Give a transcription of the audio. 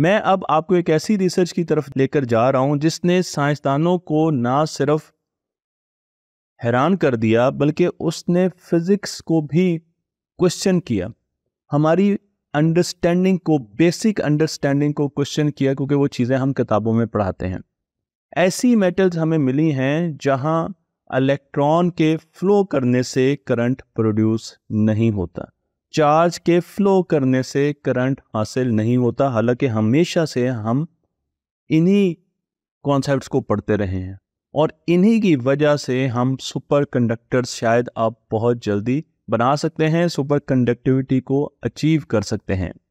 मैं अब आपको एक ऐसी रिसर्च की तरफ लेकर जा रहा हूँ जिसने साइंसदानों को ना सिर्फ हैरान कर दिया बल्कि उसने फिज़िक्स को भी क्वेश्चन किया हमारी अंडरस्टैंडिंग को बेसिक अंडरस्टैंडिंग को क्वेश्चन किया क्योंकि वो चीज़ें हम किताबों में पढ़ाते हैं ऐसी मेटल्स हमें मिली हैं जहां इलेक्ट्रॉन के फ्लो करने से करंट प्रोड्यूस नहीं होता चार्ज के फ्लो करने से करंट हासिल नहीं होता हालांकि हमेशा से हम इन्हीं कॉन्सेप्ट्स को पढ़ते रहे हैं और इन्हीं की वजह से हम सुपर कंडक्टर शायद आप बहुत जल्दी बना सकते हैं सुपर कंडक्टिविटी को अचीव कर सकते हैं